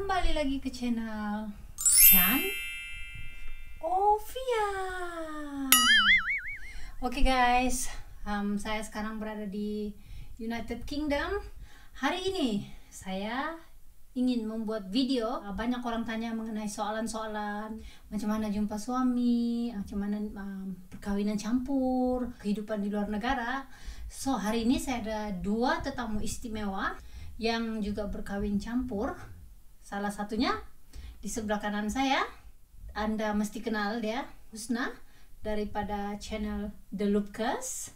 kembali lagi ke channel dan Ovia. Oke okay guys, um, saya sekarang berada di United Kingdom. Hari ini saya ingin membuat video. Banyak orang tanya mengenai soalan-soalan macam mana jumpa suami, macam mana um, perkawinan campur, kehidupan di luar negara. So hari ini saya ada dua tetamu istimewa yang juga berkawin campur Salah satunya di sebelah kanan saya, Anda mesti kenal dia, Husna daripada channel The Lucas.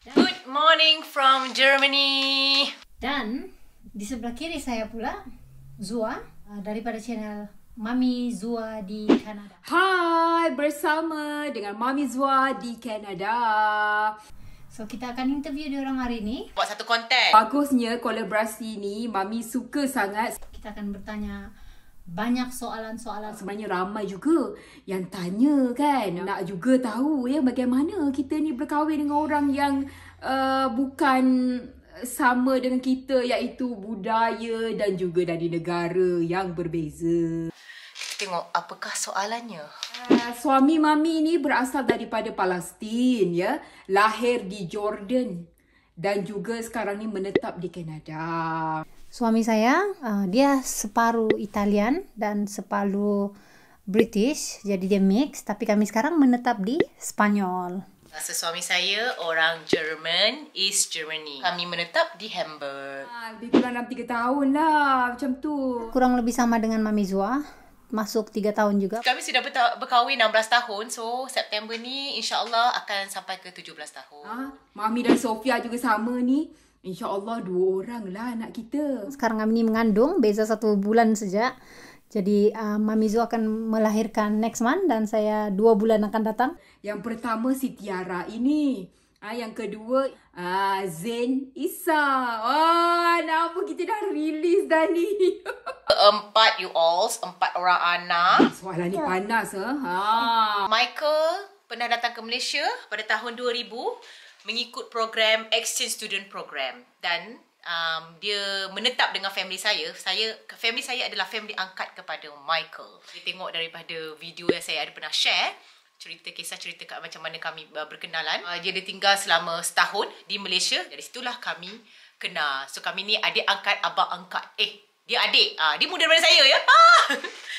Dan, Good morning from Germany. Dan di sebelah kiri saya pula, Zua uh, daripada channel Mami Zua di Kanada. Hai bersama dengan Mami Zua di Kanada. So kita akan interview dia orang hari ni. Buat satu konten. Bagusnya kolaborasi ni Mami suka sangat kita akan bertanya banyak soalan-soalan sebenarnya ramai juga yang tanya kan yeah. nak juga tahu ya bagaimana kita ni berkahwin dengan orang yang uh, bukan sama dengan kita iaitu budaya dan juga dari negara yang berbeza kita tengok apakah soalannya uh, suami mami ni berasal daripada Palestin ya lahir di Jordan dan juga sekarang ni menetap di Kanada suami saya uh, dia separuh Italian dan separuh British jadi dia mix tapi kami sekarang menetap di Spanyol. Rasa suami saya orang Jerman, East Germany. Kami menetap di Hamburg. Ah, lebih kurang dalam 3 tahun lah macam tu. Kurang lebih sama dengan Mami Zua. Masuk tiga tahun juga. Kami sudah berkahwin 16 tahun. So, September ni insyaAllah akan sampai ke 17 tahun. Ah, Mami dan Sofia juga sama ni. InsyaAllah dua orang lah anak kita. Sekarang Amini mengandung, beza satu bulan sejak. Jadi uh, Mami Zu akan melahirkan next month dan saya dua bulan akan datang. Yang pertama si Tiara ini. Ah, yang kedua, ah, Zain Isa. Oh, ah, kenapa kita dah release dah ni? empat you all, empat orang anak. Soalan ni ya. panas. Ha. Michael pernah datang ke Malaysia pada tahun 2000 mengikut program exchange student program dan um, dia menetap dengan family saya. Saya family saya adalah family angkat kepada Michael. Dia tengok daripada video yang saya ada pernah share cerita kisah cerita kat macam mana kami uh, berkenalan. Uh, dia, dia tinggal selama setahun di Malaysia. Dari situlah kami kenal. So kami ni adik angkat abang angkat. Eh dia adik. Uh, dia muda daripada saya ya.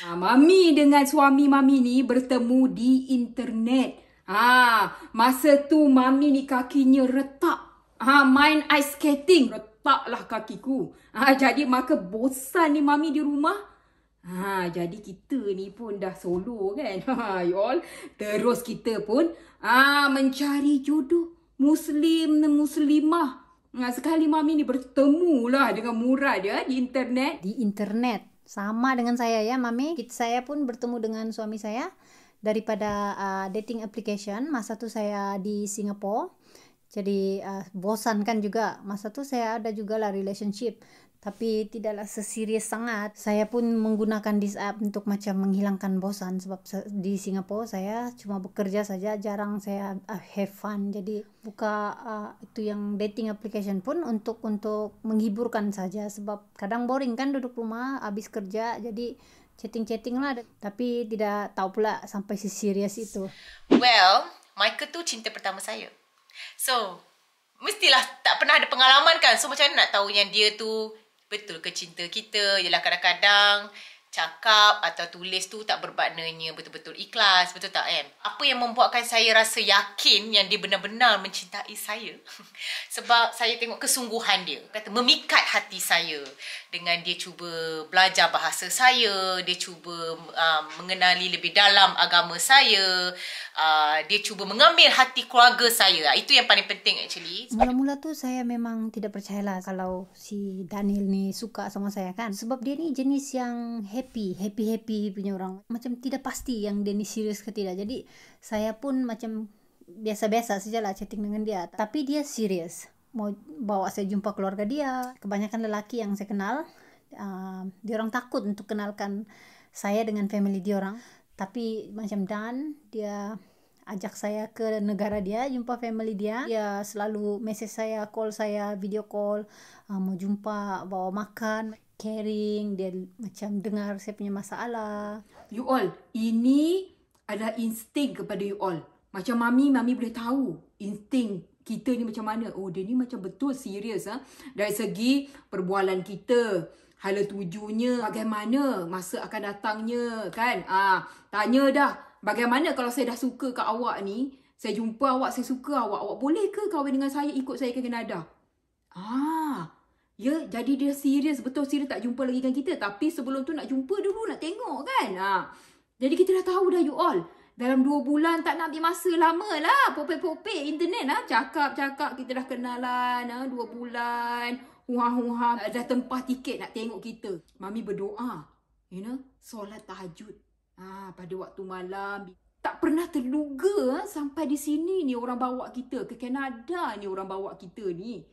Ah! Uh, mami dengan suami mami ni bertemu di internet. Ha, masa tu mami ni kakinya retak. Ha, main ice skating. Retaklah kakiku. Ha, jadi maka bosan ni mami di rumah. Ha, jadi kita ni pun dah solo kan. Ha, you all. Terus kita pun ha, mencari jodoh. Muslim dan muslimah. Ha, sekali mami ni bertemu lah dengan murah dia di internet. Di internet. Sama dengan saya ya mami. Saya pun bertemu dengan suami saya. daripada uh, dating application masa tu saya di Singapore jadi uh, bosan kan juga masa tu saya ada juga lah relationship tapi tidaklah seserius sangat saya pun menggunakan this app untuk macam menghilangkan bosan sebab di Singapore saya cuma bekerja saja jarang saya uh, have fun jadi buka uh, itu yang dating application pun untuk untuk menghiburkan saja sebab kadang boring kan duduk rumah habis kerja jadi chatting-chatting lah tapi tidak tahu pula sampai serius itu. Well, Michael tu cinta pertama saya. So, mestilah tak pernah ada pengalaman kan. So macam mana nak tahu yang dia tu betul ke cinta kita? Yalah kadang-kadang cakap atau tulis tu tak bermaknanya betul-betul ikhlas. Betul tak kan? Apa yang membuatkan saya rasa yakin yang dia benar-benar mencintai saya? Sebab saya tengok kesungguhan dia. Kata memikat hati saya dengan dia cuba belajar bahasa saya. Dia cuba um, mengenali lebih dalam agama saya. Uh, dia cuba mengambil hati keluarga saya. Ah, itu yang paling penting actually. Mula-mula tu saya memang tidak percayalah kalau si Daniel ni suka sama saya kan. Sebab dia ni jenis yang happy happy happy happy punya orang macam tidak pasti yang dia ni serius ke tidak jadi saya pun macam biasa-biasa sajalah chatting dengan dia tapi dia serius mau bawa saya jumpa keluarga dia kebanyakan lelaki yang saya kenal uh, dia orang takut untuk kenalkan saya dengan family dia orang tapi macam Dan dia ajak saya ke negara dia jumpa family dia dia selalu message saya call saya video call uh, mau jumpa bawa makan caring, dia macam dengar saya punya masalah. You all, ini adalah insting kepada you all. Macam mami, mami boleh tahu insting kita ni macam mana. Oh, dia ni macam betul serius ah. Ha? Dari segi perbualan kita, hala tujunya bagaimana masa akan datangnya kan ah tanya dah bagaimana kalau saya dah suka kat awak ni saya jumpa awak saya suka awak awak boleh ke kahwin dengan saya ikut saya ke Kanada ah Ya, jadi dia serius betul serius tak jumpa lagi kan kita. Tapi sebelum tu nak jumpa dulu, nak tengok kan. Ha. Jadi kita dah tahu dah you all. Dalam dua bulan tak nak ambil masa lama lah. Popek-popek internet lah. Cakap-cakap kita dah kenalan. Ha. Dua bulan. Huha-huha. ada tempah tiket nak tengok kita. Mami berdoa. You know, solat tahajud. Ha, pada waktu malam. Tak pernah terluga ha, sampai di sini ni orang bawa kita. Ke Kanada ni orang bawa kita ni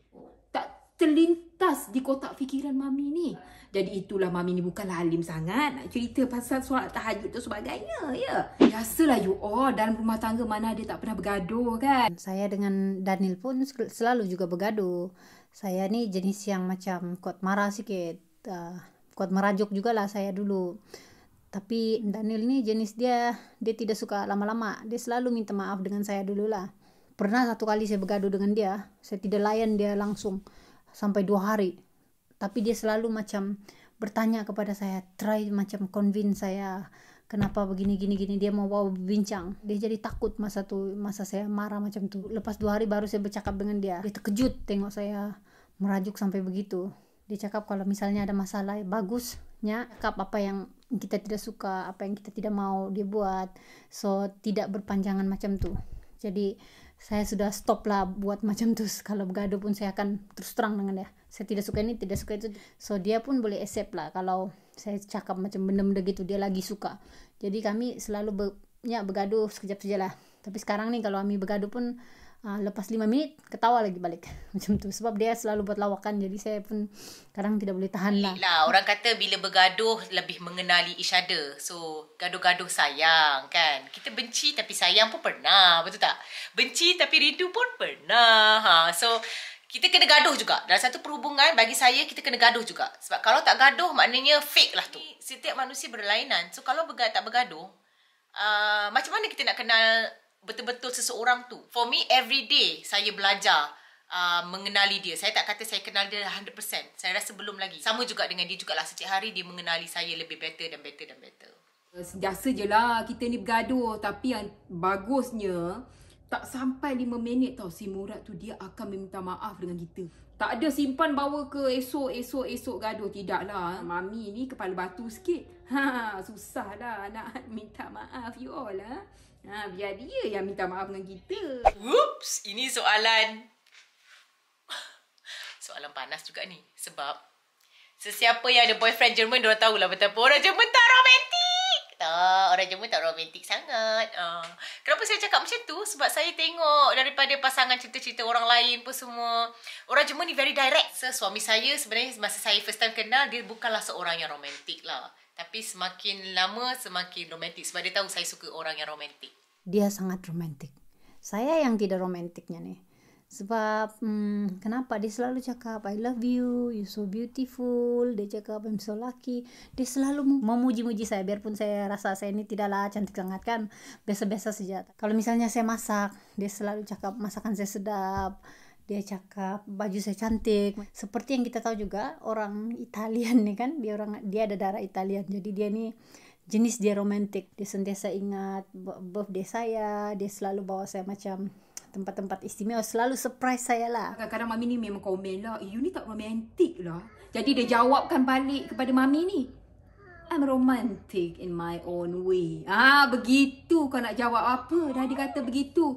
terlintas di kotak fikiran mami ni. Jadi itulah mami ni bukanlah alim sangat nak cerita pasal solat tahajud tu sebagainya, ya. Biasalah you all dalam rumah tangga mana dia tak pernah bergaduh kan. Saya dengan Daniel pun selalu juga bergaduh. Saya ni jenis yang macam kuat marah sikit. Uh, kuat merajuk jugalah saya dulu. Tapi Daniel ni jenis dia, dia tidak suka lama-lama. Dia selalu minta maaf dengan saya dululah. Pernah satu kali saya bergaduh dengan dia, saya tidak layan dia langsung. sampai dua hari tapi dia selalu macam bertanya kepada saya try macam convince saya kenapa begini gini gini dia mau bawa bincang dia jadi takut masa tu masa saya marah macam tu, lepas dua hari baru saya bercakap dengan dia dia terkejut tengok saya merajuk sampai begitu dia cakap kalau misalnya ada masalah ya bagusnya cakap apa yang kita tidak suka apa yang kita tidak mau dia buat so tidak berpanjangan macam tu, jadi saya sudah stop lah buat macam tu kalau bergaduh pun saya akan terus terang dengan dia saya tidak suka ini tidak suka itu so dia pun boleh accept lah kalau saya cakap macam benda-benda gitu dia lagi suka jadi kami selalu ber, ya, bergaduh sekejap saja tapi sekarang ni kalau kami bergaduh pun uh, lepas 5 minit ketawa lagi balik macam tu sebab dia selalu buat lawakan jadi saya pun kadang tidak boleh tahan lah Lila, orang kata bila bergaduh lebih mengenali each other so gaduh-gaduh sayang kan kita benci tapi sayang pun pernah betul tak benci tapi rindu pun pernah ha. so kita kena gaduh juga. Dalam satu perhubungan, bagi saya, kita kena gaduh juga. Sebab kalau tak gaduh, maknanya fake lah tu. Setiap manusia berlainan. So, kalau tak bergaduh, uh, macam mana kita nak kenal betul-betul seseorang tu. For me, every day saya belajar uh, mengenali dia. Saya tak kata saya kenal dia 100%. Saya rasa belum lagi. Sama juga dengan dia juga lah Setiap hari dia mengenali saya lebih better dan better dan better. Biasa eh, je lah kita ni bergaduh. Tapi yang bagusnya, tak sampai 5 minit tau si Murad tu dia akan meminta maaf dengan kita. Tak ada simpan bawa ke esok, esok, esok gaduh. Tidaklah. Mami ni kepala batu sikit. Ha, susahlah nak minta maaf you all. Ha? Ha, biar dia yang minta maaf dengan kita. Oops, ini soalan. Soalan panas juga ni. Sebab sesiapa yang ada boyfriend Jerman, dia lah betapa orang Jerman tak romantik. Tak, orang Jerman tak romantik sangat. Ha. Kenapa saya cakap macam tu? Sebab saya tengok daripada pasangan cerita-cerita orang lain pun semua. Orang Jerman ni very direct. So, suami saya sebenarnya masa saya first time kenal, dia bukanlah seorang yang romantik lah. Tapi semakin lama semakin romantik sebab dia tahu saya suka orang yang romantik. Dia sangat romantik. Saya yang tidak romantiknya nih. Sebab hmm, kenapa dia selalu cakap I love you, you so beautiful. Dia cakap I'm so lucky. Dia selalu memuji-muji saya biarpun saya rasa saya ini tidaklah cantik sangat kan. Biasa-biasa saja. Kalau misalnya saya masak, dia selalu cakap masakan saya sedap dia cakap baju saya cantik seperti yang kita tahu juga orang Italian nih kan dia orang dia ada darah Italian jadi dia nih jenis dia romantik dia sentiasa ingat birthday saya dia selalu bawa saya macam tempat-tempat istimewa selalu surprise saya lah kadang-kadang mami ni memang komen lah eh, you ni tak romantik lah jadi dia jawabkan balik kepada mami ni I'm romantic in my own way ah begitu kau nak jawab apa dah dikata begitu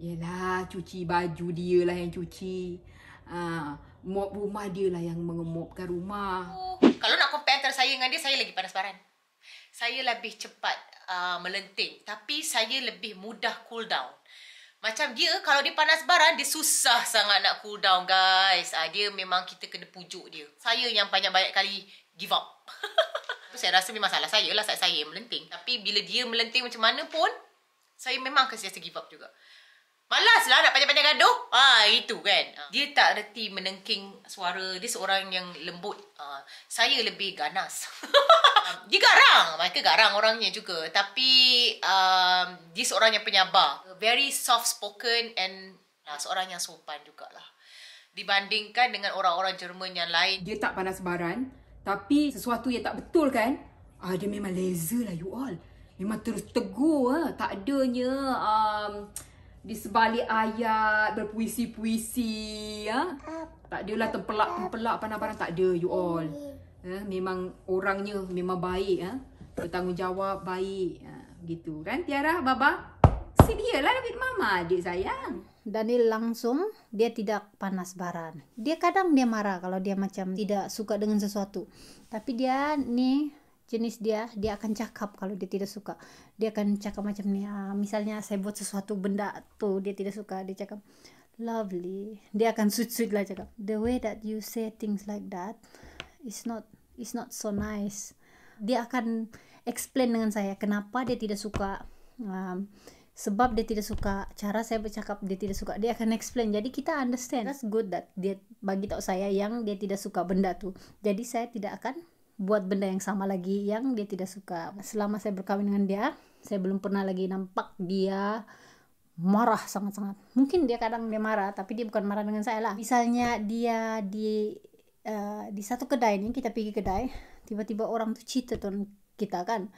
Yelah cuci baju dia lah yang cuci ha, Mop rumah dia lah yang mengemopkan rumah oh, Kalau nak compare antara saya dengan dia Saya lagi panas baran Saya lebih cepat uh, melenting Tapi saya lebih mudah cool down Macam dia kalau dia panas baran Dia susah sangat nak cool down guys uh, Dia memang kita kena pujuk dia Saya yang banyak-banyak kali give up Saya rasa memang salah saya lah Saya, saya melenting Tapi bila dia melenting macam mana pun Saya memang akan give up juga Malas lah nak panjang-panjang gaduh. Ha, itu kan. Ah. Dia tak reti menengking suara. Dia seorang yang lembut. Ha, saya lebih ganas. dia garang. Mereka garang orangnya juga. Tapi um, dia seorang yang penyabar. Very soft spoken and ha, seorang yang sopan jugalah. Dibandingkan dengan orang-orang Jerman yang lain. Dia tak panas baran. Tapi sesuatu yang tak betul kan. Ah, dia memang laser lah you all. Memang terus tegur. Ha. Tak adanya... Um, di sebalik ayat berpuisi-puisi ya. Tak adalah terpelak-pelak panah-panah tak ada you all. Ya, memang orangnya memang baik ya. Bertanggungjawab baik. Ya, gitu kan Tiara baba? Si dia lah David mama adik sayang. Daniel langsung dia tidak panas baran. Dia kadang dia marah kalau dia macam tidak suka dengan sesuatu. Tapi dia ni jenis dia dia akan cakap kalau dia tidak suka dia akan cakap macam ni ah, misalnya saya buat sesuatu benda tu dia tidak suka dia cakap lovely dia akan sweet sweet lah cakap the way that you say things like that is not is not so nice dia akan explain dengan saya kenapa dia tidak suka um, sebab dia tidak suka cara saya bercakap dia tidak suka dia akan explain jadi kita understand that's good that dia bagi tahu saya yang dia tidak suka benda tu jadi saya tidak akan buat benda yang sama lagi yang dia tidak suka. Selama saya berkawin dengan dia, saya belum pernah lagi nampak dia marah sangat-sangat. Mungkin dia kadang dia marah, tapi dia bukan marah dengan saya lah. Misalnya dia di uh, di satu kedai ini kita pergi kedai, tiba-tiba orang tuh cita tuh kita kan.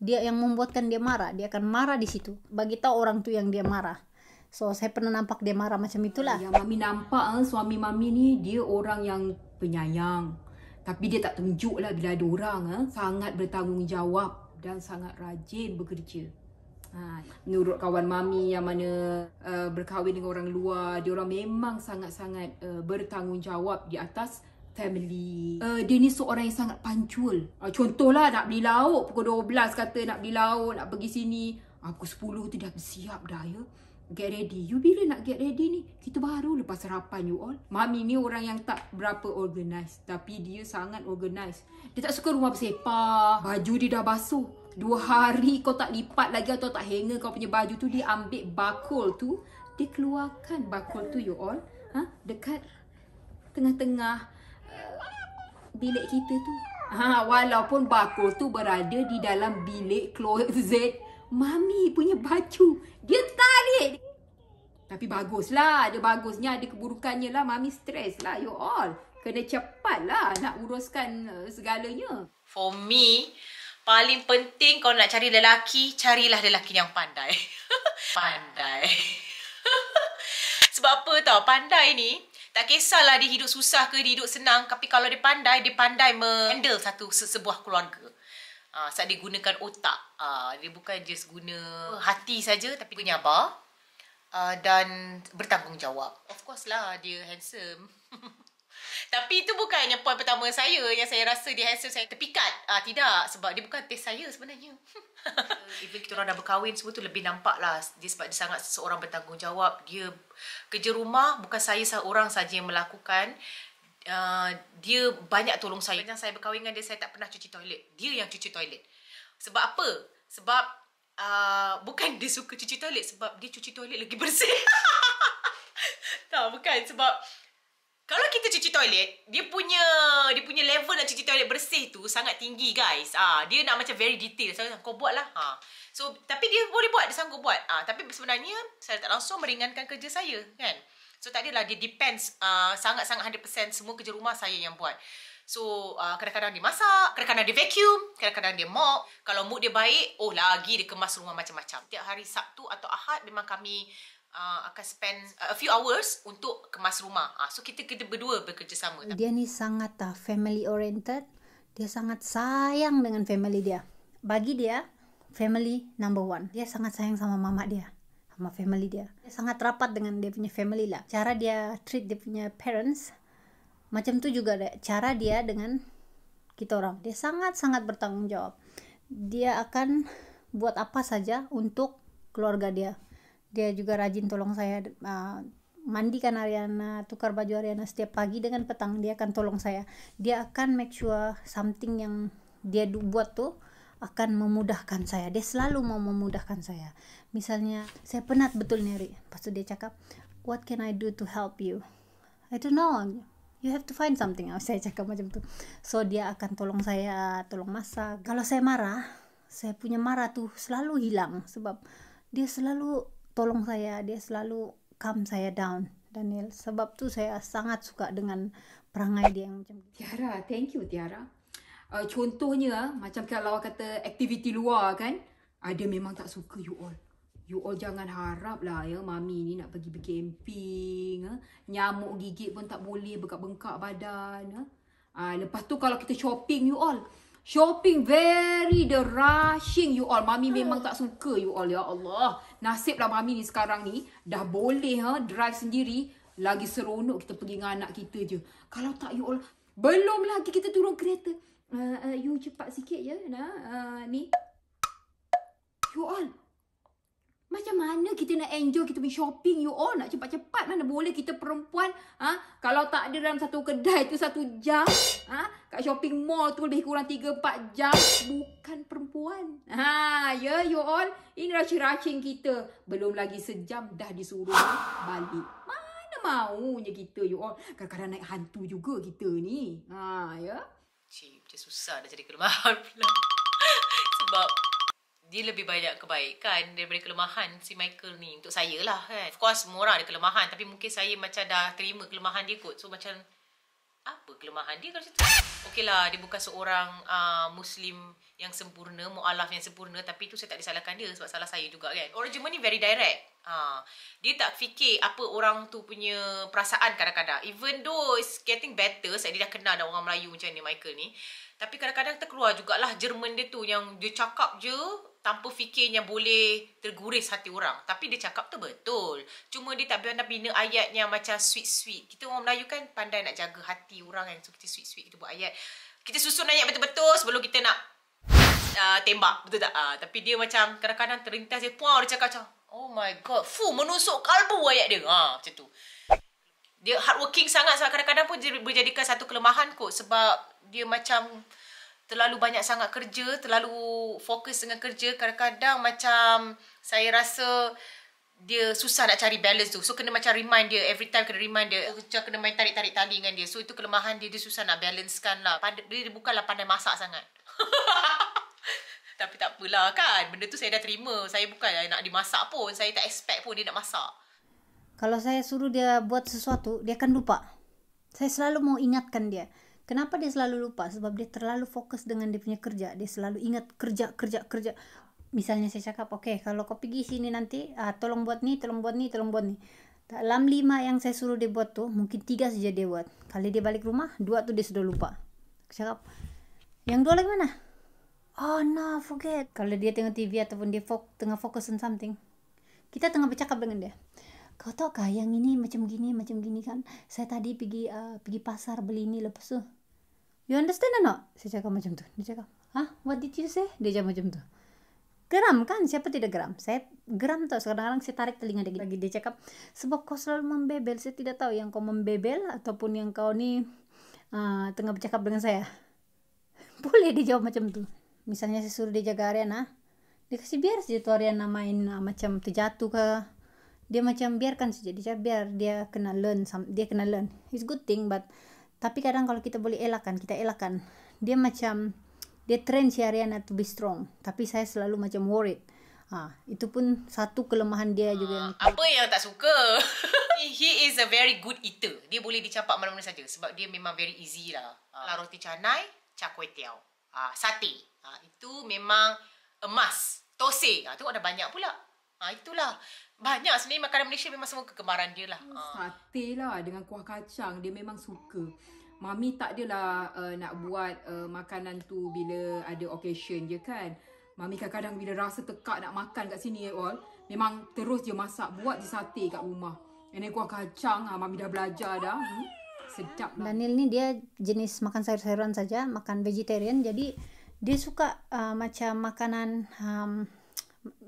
Dia yang membuatkan dia marah, dia akan marah di situ. Bagi tahu orang tuh yang dia marah. So saya pernah nampak dia marah macam itulah. Yang mami nampak eh, suami mami ni dia orang yang penyayang, Tapi dia tak tunjuklah bila ada orang eh, sangat bertanggungjawab dan sangat rajin bekerja. Ha, menurut kawan mami yang mana uh, berkahwin dengan orang luar, dia orang memang sangat-sangat uh, bertanggungjawab di atas family. Uh, dia ni seorang yang sangat pancul. Uh, ah, contohlah nak beli lauk pukul 12 kata nak beli lauk, nak pergi sini. aku ah, pukul 10 tu dah siap dah ya get ready. You bila nak get ready ni? Kita baru lepas sarapan you all. Mami ni orang yang tak berapa organized. Tapi dia sangat organized. Dia tak suka rumah bersepah. Baju dia dah basuh. Dua hari kau tak lipat lagi atau tak hanger kau punya baju tu. Dia ambil bakul tu. Dia keluarkan bakul tu you all. Ha? Dekat tengah-tengah eh, bilik kita tu. Ha, walaupun bakul tu berada di dalam bilik closet Mami punya baju. Dia tarik. Tapi baguslah. ada bagusnya ada keburukannya lah. Mami stres lah you all. Kena cepat lah nak uruskan eh, segalanya. For me, paling penting kalau nak cari lelaki, carilah lelaki yang pandai. pandai. Sebab apa tau, pandai ni, tak kisahlah dia hidup susah ke, dia hidup senang. Tapi kalau dia pandai, dia pandai handle satu sebuah keluarga. Uh, ah, saat dia gunakan otak. Uh, dia bukan just guna oh, hati saja tapi penyabar. Uh, dan bertanggungjawab. Of course lah dia handsome. tapi itu bukan yang poin pertama saya yang saya rasa dia handsome saya terpikat. Uh, tidak sebab dia bukan taste saya sebenarnya. Even kita orang dah berkahwin semua tu lebih nampak lah dia sebab dia sangat seorang bertanggungjawab. Dia kerja rumah bukan saya seorang saja yang melakukan uh, dia banyak tolong saya. Sepanjang saya berkahwin dengan dia, saya tak pernah cuci toilet. Dia yang cuci toilet. Sebab apa? Sebab uh, bukan dia suka cuci toilet. Sebab dia cuci toilet lagi bersih. tak, bukan. Sebab kalau kita cuci toilet, dia punya dia punya level nak cuci toilet bersih tu sangat tinggi guys. Ah, dia nak macam very detail. Saya so, kau buatlah. Ha. Ah. So, tapi dia boleh buat, dia sanggup buat. Ah, tapi sebenarnya saya tak langsung meringankan kerja saya, kan? So tak adalah dia depends uh, sangat-sangat 100% semua kerja rumah saya yang buat. So uh, kadang-kadang dia masak, kadang-kadang dia vacuum, kadang-kadang dia mop. Kalau mood dia baik, oh lagi dia kemas rumah macam-macam. Tiap hari Sabtu atau Ahad memang kami uh, akan spend uh, a few hours untuk kemas rumah. Uh, so kita kita berdua bekerjasama. Dia ni sangat uh, family oriented. Dia sangat sayang dengan family dia. Bagi dia, family number one. Dia sangat sayang sama mamak dia. sama family dia. dia sangat rapat dengan dia punya family lah cara dia treat dia punya parents macam tuh juga deh cara dia dengan kita orang dia sangat sangat bertanggung jawab dia akan buat apa saja untuk keluarga dia dia juga rajin tolong saya uh, mandikan Ariana, tukar baju Ariana setiap pagi dengan petang dia akan tolong saya. Dia akan make sure something yang dia buat tuh akan memudahkan saya. Dia selalu mau memudahkan saya. Misalnya, saya penat betul nyari. Pas dia cakap, what can I do to help you? I don't know. You have to find something. saya cakap macam tu. So, dia akan tolong saya, tolong masak. Kalau saya marah, saya punya marah tu selalu hilang. Sebab dia selalu tolong saya. Dia selalu calm saya down. Daniel, sebab tu saya sangat suka dengan perangai dia yang macam gitu. Tiara, thank you Tiara. uh, contohnya uh, macam kalau kata aktiviti luar kan uh, memang tak suka you all you all jangan harap lah ya mami ni nak pergi berkemping uh, ah. nyamuk gigit pun tak boleh bengkak-bengkak badan uh. Uh, lepas tu kalau kita shopping you all Shopping very the rushing you all. Mami memang tak suka you all ya Allah. Nasiblah mami ni sekarang ni dah boleh ha drive sendiri. Lagi seronok kita pergi dengan anak kita je. Kalau tak you all belum lagi kita turun kereta. Uh, uh, you cepat sikit ya, nah uh, ni you all macam mana kita nak enjoy kita pergi shopping you all nak cepat-cepat mana boleh kita perempuan ha kalau tak ada dalam satu kedai tu satu jam ha kat shopping mall tu lebih kurang 3 4 jam bukan perempuan ha ya yeah, you all ini racing-racing kita belum lagi sejam dah disuruh balik mana maunya kita you all kadang-kadang naik hantu juga kita ni ha ya yeah? macam susah nak jadi kelemahan pula sebab dia lebih banyak kebaikan daripada kelemahan si Michael ni untuk saya lah kan of course semua orang ada kelemahan tapi mungkin saya macam dah terima kelemahan dia kot so macam apa kelemahan dia kalau macam lah. dia bukan seorang uh, Muslim yang sempurna, mu'alaf yang sempurna. Tapi tu saya tak disalahkan dia sebab salah saya juga kan. Orang Jerman ni very direct. Ha, dia tak fikir apa orang tu punya perasaan kadang-kadang. Even though it's getting better, saya dia dah kenal dah orang Melayu macam ni, Michael ni. Tapi kadang-kadang terkeluar jugalah Jerman dia tu yang dia cakap je, tanpa fikirnya boleh terguris hati orang. Tapi dia cakap tu betul. Cuma dia tak pandai bina ayat yang macam sweet-sweet. Kita orang Melayu kan pandai nak jaga hati orang yang So sweet-sweet kita buat ayat. Kita susun ayat betul-betul sebelum kita nak uh, tembak. Betul tak? Uh, tapi dia macam kadang-kadang terlintas dia. Puan dia cakap macam. Oh my god. Fu menusuk kalbu ayat dia. Ha, macam tu. Dia hardworking sangat. Sebab kadang-kadang pun dia berjadikan satu kelemahan kot. Sebab dia macam terlalu banyak sangat kerja, terlalu fokus dengan kerja, kadang-kadang macam saya rasa dia susah nak cari balance tu. So kena macam remind dia every time kena remind dia So kena main tarik-tarik tali dengan dia. So itu kelemahan dia dia susah nak balancekan lah. Pandai, dia bukanlah pandai masak sangat. Tapi tak apalah kan. Benda tu saya dah terima. Saya bukan nak dimasak pun. Saya tak expect pun dia nak masak. Kalau saya suruh dia buat sesuatu, dia akan lupa. Saya selalu mau ingatkan dia. Kenapa dia selalu lupa? Sebab dia terlalu fokus dengan dia punya kerja. Dia selalu ingat kerja, kerja, kerja. Misalnya saya cakap, oke, okay, kalau kau pergi sini nanti, ah, tolong buat ni, tolong buat ni, tolong buat ni. Dalam lima yang saya suruh dia buat tu, mungkin tiga saja dia buat. Kali dia balik rumah, dua tu dia sudah lupa. Cakap, yang dua lagi mana? Oh no, forget. Kalau dia tengah TV ataupun dia fok, tengah fokus on something, kita tengah bercakap dengan dia. Kau tahu kah yang ini macam gini, macam gini kan? Saya tadi pergi uh, pergi pasar beli ini lepas tu. You understand or not? Saya cakap macam tu. Dia cakap, Hah? What did you say? Dia cakap macam tu. Geram kan? Siapa tidak geram? Saya geram tau. Sekarang-kadang saya tarik telinga dia lagi. Dia cakap, sebab kau selalu membebel. Saya tidak tahu yang kau membebel ataupun yang kau ni uh, tengah bercakap dengan saya. Boleh dia jawab macam tu. Misalnya saya suruh dia jaga Ariana. Ah. Dia kasih biar saja tu Ariana main uh, macam terjatuh ke. Dia macam biarkan saja. Dia cakap biar dia kena learn. Some, dia kena learn. It's good thing but tapi kadang kalau kita boleh elakkan kita elakkan dia macam dia trend si Ariana to be strong tapi saya selalu macam worried ha, itu pun satu kelemahan dia uh, juga ah, apa yang tak suka he is a very good eater dia boleh dicapak mana-mana saja sebab dia memang very easy lah uh, ah. roti canai char kway teow ha, sate ha, itu memang emas tose ha, tengok ada banyak pula ha, itulah banyak sebenarnya makanan Malaysia memang semua kegemaran dia lah. Ah. Sate lah dengan kuah kacang. Dia memang suka. Mami tak adalah uh, nak buat uh, makanan tu bila ada occasion je kan. Mami kadang-kadang bila rasa tekak nak makan kat sini all. Memang terus je masak. Buat je sate kat rumah. And then kuah kacang lah. Mami dah belajar dah. Hmm? Sedap lah. Daniel ni dia jenis makan sayur-sayuran saja. Makan vegetarian. Jadi dia suka uh, macam makanan... Um,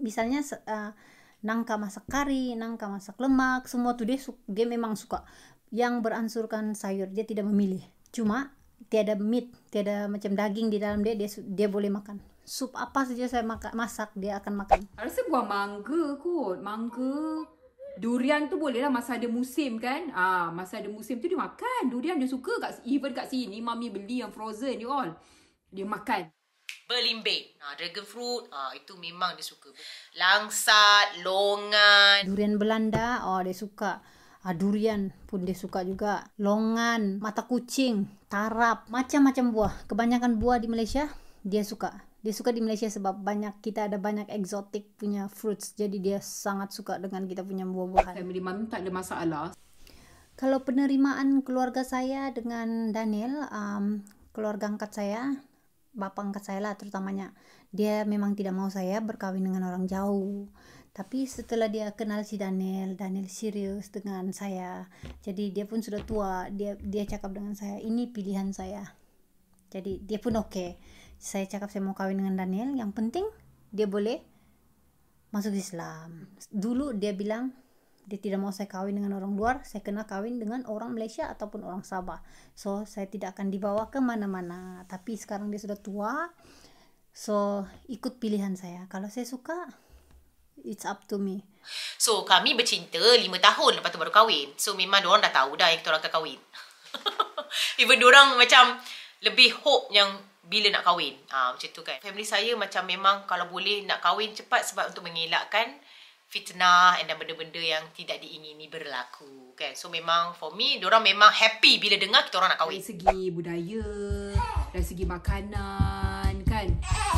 misalnya... Uh, nangka masak kari, nangka masak lemak, semua tuh dia, dia memang suka yang beransurkan sayur. Dia tidak memilih. Cuma tiada meat, tiada macam daging di dalam dia, dia dia boleh makan. Sup apa saja saya maka, masak, dia akan makan. Rasa buah mangga kot, mangga. Durian tu boleh lah masa ada musim kan. Ah, ha, masa ada musim tu dia makan. Durian dia suka kat, even kat sini, mami beli yang frozen you all. Dia makan. Berlimbing. Ha, dragon fruit, ha, itu memang dia suka. Langsat, longan. Durian Belanda, oh dia suka. Ha, durian pun dia suka juga. Longan, mata kucing, tarap. Macam-macam buah. Kebanyakan buah di Malaysia, dia suka. Dia suka di Malaysia sebab banyak kita ada banyak exotic punya fruits. Jadi dia sangat suka dengan kita punya buah-buahan. Family mami tak ada masalah. Kalau penerimaan keluarga saya dengan Daniel, um, keluarga angkat saya, bapak angkat saya lah terutamanya dia memang tidak mau saya berkawin dengan orang jauh tapi setelah dia kenal si Daniel Daniel serius dengan saya jadi dia pun sudah tua dia dia cakap dengan saya ini pilihan saya jadi dia pun oke okay. saya cakap saya mau kawin dengan Daniel yang penting dia boleh masuk Islam dulu dia bilang dia tidak mau saya kawin dengan orang luar, saya kena kawin dengan orang Malaysia ataupun orang Sabah. So, saya tidak akan dibawa ke mana-mana. Tapi sekarang dia sudah tua, so ikut pilihan saya. Kalau saya suka, it's up to me. So, kami bercinta 5 tahun lepas tu baru kahwin. So, memang orang dah tahu dah yang kita orang akan kahwin. Even orang macam lebih hope yang bila nak kahwin. Ha, macam tu kan. Family saya macam memang kalau boleh nak kahwin cepat sebab untuk mengelakkan fitnah dan benda-benda yang tidak diingini berlaku kan so memang for me orang memang happy bila dengar kita orang nak kahwin dari segi budaya dari segi makanan kan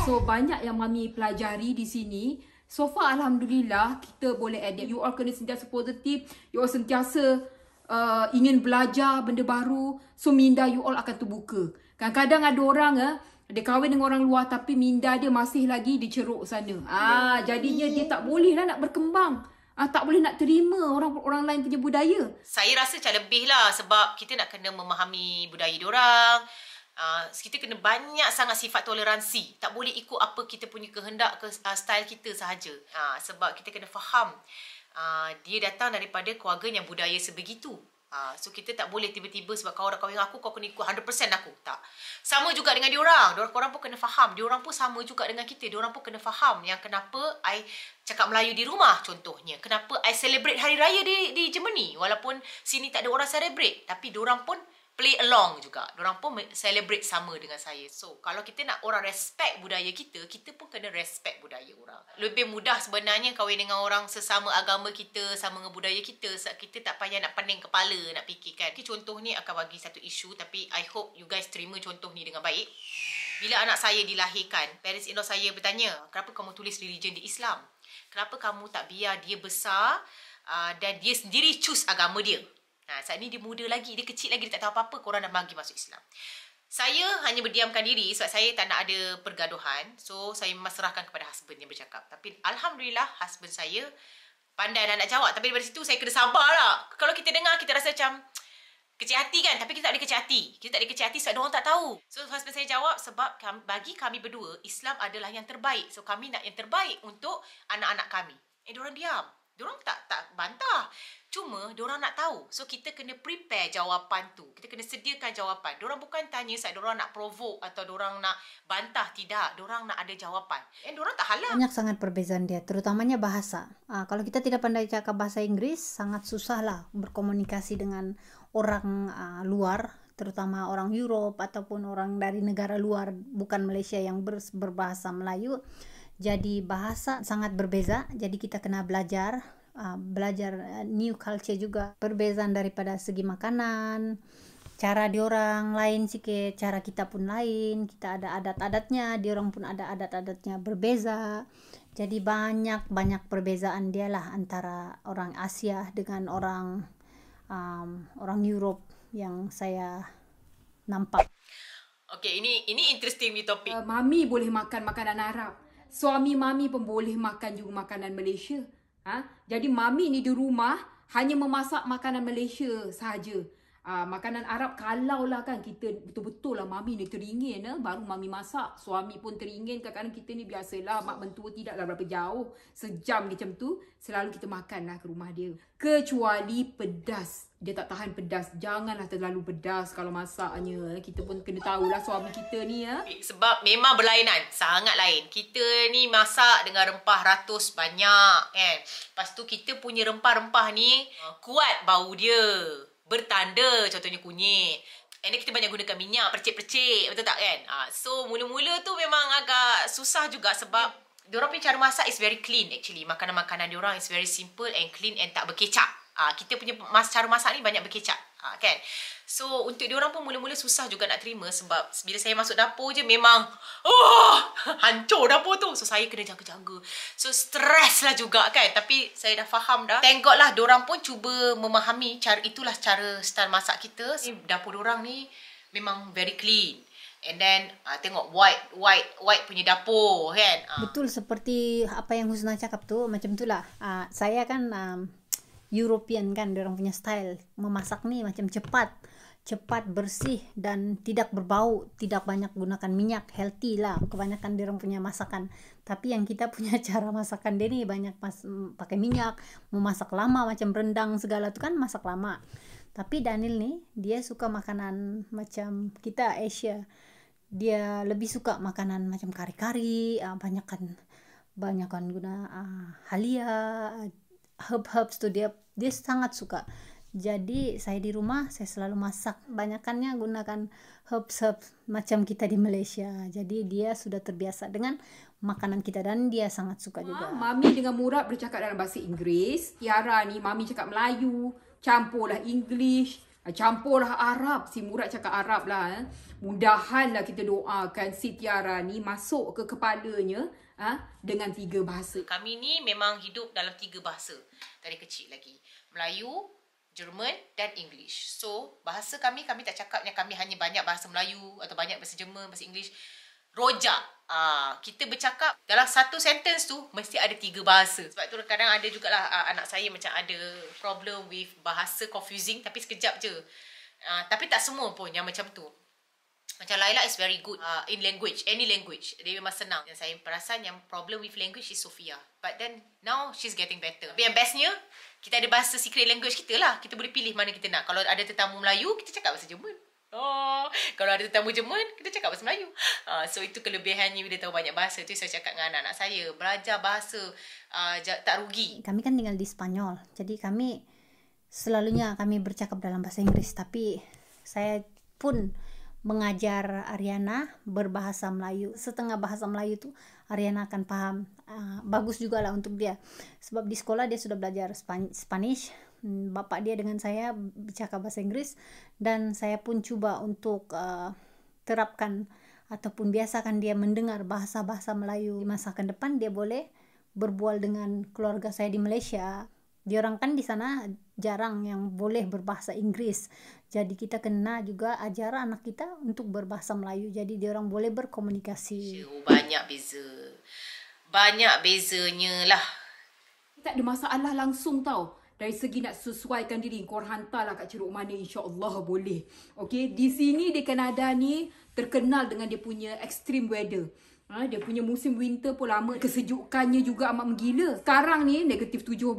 so banyak yang mami pelajari di sini so far alhamdulillah kita boleh adapt you all kena sentiasa positif you all sentiasa uh, ingin belajar benda baru so minda you all akan terbuka kadang-kadang ada orang eh dia kahwin dengan orang luar tapi minda dia masih lagi di ceruk sana. Ah jadinya dia tak boleh lah nak berkembang. Ah tak boleh nak terima orang orang lain punya budaya. Saya rasa macam lebih lah sebab kita nak kena memahami budaya orang. Uh, kita kena banyak sangat sifat toleransi. Tak boleh ikut apa kita punya kehendak ke uh, style kita sahaja. Uh, sebab kita kena faham uh, dia datang daripada keluarga yang budaya sebegitu uh, so kita tak boleh tiba-tiba sebab kau orang kahwin dengan aku kau kena ikut 100% aku. Tak. Sama juga dengan diorang. Diorang orang pun kena faham. Diorang pun sama juga dengan kita. Diorang pun kena faham yang kenapa I cakap Melayu di rumah contohnya. Kenapa I celebrate hari raya di di Germany walaupun sini tak ada orang celebrate tapi diorang pun play along juga. orang pun celebrate sama dengan saya. So, kalau kita nak orang respect budaya kita, kita pun kena respect budaya orang. Lebih mudah sebenarnya kahwin dengan orang sesama agama kita, sama dengan budaya kita. Sebab kita tak payah nak pening kepala, nak fikirkan. Okay, contoh ni akan bagi satu isu tapi I hope you guys terima contoh ni dengan baik. Bila anak saya dilahirkan, parents in saya bertanya, kenapa kamu tulis religion di Islam? Kenapa kamu tak biar dia besar uh, dan dia sendiri choose agama dia? Nah, ha, saat ni dia muda lagi, dia kecil lagi, dia tak tahu apa-apa korang dah bagi masuk Islam. Saya hanya berdiamkan diri sebab saya tak nak ada pergaduhan. So, saya memasrahkan kepada husband yang bercakap. Tapi Alhamdulillah, husband saya pandai dan nak jawab. Tapi daripada situ, saya kena sabar lah. Kalau kita dengar, kita rasa macam kecil hati kan? Tapi kita tak boleh kecil hati. Kita tak boleh kecil hati sebab orang tak tahu. So, husband saya jawab sebab bagi kami berdua, Islam adalah yang terbaik. So, kami nak yang terbaik untuk anak-anak kami. Eh, diorang diam. Diorang tak tak bantah. Cuma diorang nak tahu. So kita kena prepare jawapan tu. Kita kena sediakan jawapan. Diorang bukan tanya saat diorang nak provoke atau diorang nak bantah. Tidak. Diorang nak ada jawapan. And diorang tak halang. Banyak sangat perbezaan dia. Terutamanya bahasa. Uh, kalau kita tidak pandai cakap bahasa Inggris, sangat susahlah berkomunikasi dengan orang uh, luar terutama orang Europe ataupun orang dari negara luar bukan Malaysia yang ber, berbahasa Melayu jadi bahasa sangat berbeza jadi kita kena belajar Um, belajar uh, new culture juga perbezaan daripada segi makanan cara diorang lain sikit cara kita pun lain kita ada adat-adatnya diorang pun ada adat-adatnya berbeza jadi banyak banyak perbezaan dialah antara orang Asia dengan orang um, orang Europe yang saya nampak Okay, ini ini interesting di topik. Uh, mami boleh makan makanan Arab. Suami mami pun boleh makan juga makanan Malaysia. Ha? Jadi mami ni di rumah hanya memasak makanan Malaysia sahaja. Ha, makanan Arab kalau lah kan kita betul-betul lah mami ni teringin eh, baru mami masak. Suami pun teringin kadang-kadang kita ni biasalah mak mentua tidak lah berapa jauh. Sejam macam tu selalu kita makan lah ke rumah dia. Kecuali pedas dia tak tahan pedas. Janganlah terlalu pedas kalau masaknya. Kita pun kena tahulah suami kita ni ya. Eh, sebab memang berlainan. Sangat lain. Kita ni masak dengan rempah ratus banyak kan. Lepas tu kita punya rempah-rempah ni eh, kuat bau dia. Bertanda contohnya kunyit. And kita banyak gunakan minyak percik-percik. Betul tak kan? Ah, so mula-mula tu memang agak susah juga sebab... Diorang punya cara masak is very clean actually. Makanan-makanan diorang is very simple and clean and tak berkecap. Ah, kita punya mas, cara masak ni banyak berkecap. Ah, kan? So untuk dia orang pun mula-mula susah juga nak terima sebab bila saya masuk dapur je memang oh, hancur dapur tu. So saya kena jaga-jaga. So stress lah juga kan. Tapi saya dah faham dah. Thank God lah diorang pun cuba memahami cara itulah cara style masak kita. Hmm. dapur orang ni memang very clean. And then uh, tengok white white white punya dapur kan. Uh. Betul seperti apa yang Husna cakap tu macam itulah. Uh, ah, saya kan um, European kan orang punya style memasak nih macam cepat cepat bersih dan tidak berbau tidak banyak gunakan minyak healthy lah kebanyakan dia punya masakan tapi yang kita punya cara masakan deh nih banyak mas pakai minyak memasak lama macam rendang segala tuh kan masak lama tapi Daniel nih dia suka makanan macam kita Asia dia lebih suka makanan macam kari-kari ah, banyak kan banyak kan guna uh, halia Hub hub tuh dia sangat suka jadi saya di rumah saya selalu masak banyakannya gunakan hub hub macam kita di Malaysia jadi dia sudah terbiasa dengan makanan kita dan dia sangat suka juga mami dengan murah bercakap dalam bahasa Inggris Tiara ni mami cakap Melayu campurlah English ah, campurlah Arab si murah cakap Arab lah eh. mudahanlah kita doakan si Tiara ni masuk ke kepalanya ha? dengan tiga bahasa. Kami ni memang hidup dalam tiga bahasa dari kecil lagi. Melayu, German dan English. So, bahasa kami, kami tak cakap yang kami hanya banyak bahasa Melayu atau banyak bahasa Jerman, bahasa English. Roja Aa, ha, kita bercakap dalam satu sentence tu mesti ada tiga bahasa. Sebab tu kadang ada juga lah ah, anak saya macam ada problem with bahasa confusing tapi sekejap je. Aa, ah, tapi tak semua pun yang macam tu macam Laila is very good uh, in language any language dia memang senang dan saya perasan yang problem with language is Sofia. but then now she's getting better tapi yang bestnya kita ada bahasa secret language kita lah kita boleh pilih mana kita nak kalau ada tetamu Melayu kita cakap bahasa Jerman Oh, kalau ada tetamu Jerman, kita cakap bahasa Melayu. Uh, so itu kelebihannya bila tahu banyak bahasa tu saya cakap dengan anak-anak saya belajar bahasa uh, tak rugi. Kami kan tinggal di Spanyol. Jadi kami selalunya kami bercakap dalam bahasa Inggeris tapi saya pun mengajar Ariana berbahasa Melayu setengah bahasa Melayu tuh Ariana akan paham uh, bagus juga lah untuk dia sebab di sekolah dia sudah belajar Span Spanish hmm, bapak dia dengan saya bicara bahasa Inggris dan saya pun coba untuk uh, terapkan ataupun biasakan dia mendengar bahasa-bahasa Melayu di masa ke depan dia boleh berbual dengan keluarga saya di Malaysia diorang orang kan di sana jarang yang boleh berbahasa Inggris. Jadi kita kena juga ajar anak kita untuk berbahasa Melayu. Jadi dia orang boleh berkomunikasi. Banyak beza. Banyak bezanya lah. Tak ada masalah langsung tau. Dari segi nak sesuaikan diri, kau hantarlah kat ceruk mana insyaAllah boleh. Okay, di sini di Kanada ni terkenal dengan dia punya extreme weather. Ha, dia punya musim winter pun lama. Kesejukannya juga amat menggila. Sekarang ni negatif 17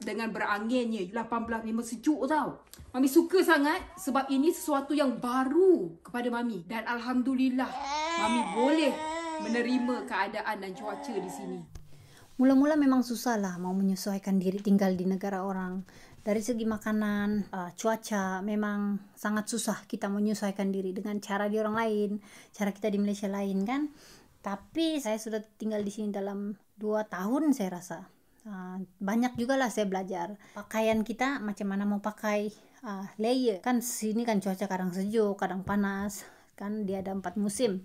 dengan beranginnya 18 memang sejuk tau. Mami suka sangat sebab ini sesuatu yang baru kepada Mami. Dan Alhamdulillah Mami boleh menerima keadaan dan cuaca di sini. Mula-mula memang susah lah mau menyesuaikan diri tinggal di negara orang. Dari segi makanan, uh, cuaca memang sangat susah kita menyesuaikan diri dengan cara di orang lain, cara kita di Malaysia lain kan tapi saya sudah tinggal di sini dalam 2 tahun saya rasa ah, banyak juga lah saya belajar pakaian kita macam mana mau pakai ah, layer kan sini kan cuaca kadang sejuk kadang panas kan dia ada empat musim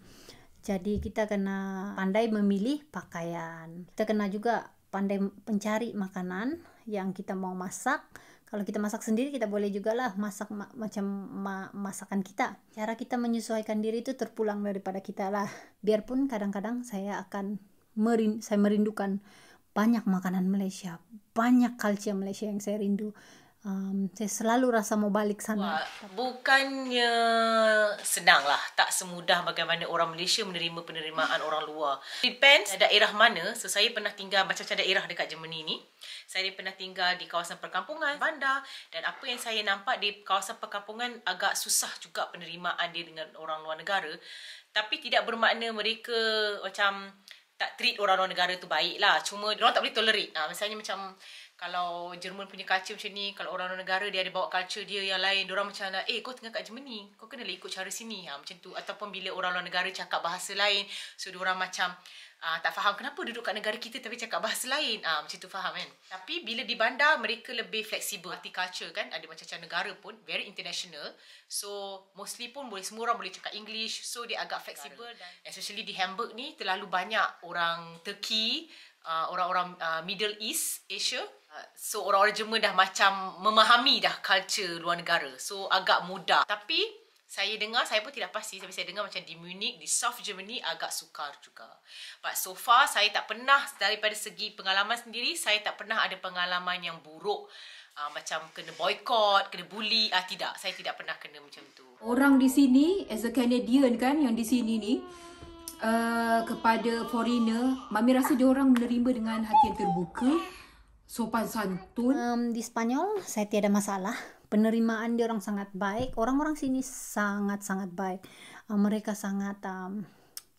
jadi kita kena pandai memilih pakaian kita kena juga pandai mencari makanan yang kita mau masak Kalau kita masak sendiri kita boleh juga lah masak ma macam ma masakan kita. Cara kita menyesuaikan diri itu terpulang daripada kita lah. Biarpun kadang-kadang saya akan merin saya merindukan banyak makanan Malaysia, banyak culture Malaysia yang saya rindu. um, saya selalu rasa mau balik sana. Wah, bukannya lah, tak semudah bagaimana orang Malaysia menerima penerimaan orang luar. Depends daerah mana. So saya pernah tinggal macam-macam daerah dekat Jerman ni. Saya pernah tinggal di kawasan perkampungan, bandar dan apa yang saya nampak di kawasan perkampungan agak susah juga penerimaan dia dengan orang luar negara. Tapi tidak bermakna mereka macam tak treat orang luar negara tu baik lah. Cuma orang tak boleh tolerate. Ha, misalnya macam kalau Jerman punya culture macam ni kalau orang negara dia ada bawa culture dia yang lain orang macam nak eh kau tengah kat Jerman ni kau kena lah ikut cara sini ha, macam tu ataupun bila orang luar negara cakap bahasa lain so orang macam Uh, tak faham kenapa duduk kat negara kita tapi cakap bahasa lain. Uh, macam tu faham kan? Tapi bila di bandar, mereka lebih fleksibel. Arti culture kan, ada macam-macam negara pun. Very international. So, mostly pun boleh semua orang boleh cakap English. So, dia agak fleksibel. Especially di Hamburg ni, terlalu banyak orang Turki, uh, ah, orang-orang uh, Middle East, Asia. Uh, seorang orang Jerman dah macam memahami dah culture luar negara. So agak mudah. Tapi saya dengar saya pun tidak pasti tapi saya dengar macam di Munich di South Germany agak sukar juga. But so far saya tak pernah daripada segi pengalaman sendiri saya tak pernah ada pengalaman yang buruk uh, macam kena boycott, kena bully, ah uh, tidak. Saya tidak pernah kena macam tu. Orang di sini as a Canadian kan yang di sini ni uh, kepada foreigner, mami rasa dia orang menerima dengan hati yang terbuka. sopan santun. Um, di Spanyol saya tiada masalah. Penerimaan dia orang sangat baik. Orang-orang sini sangat-sangat baik. Um, mereka sangat um,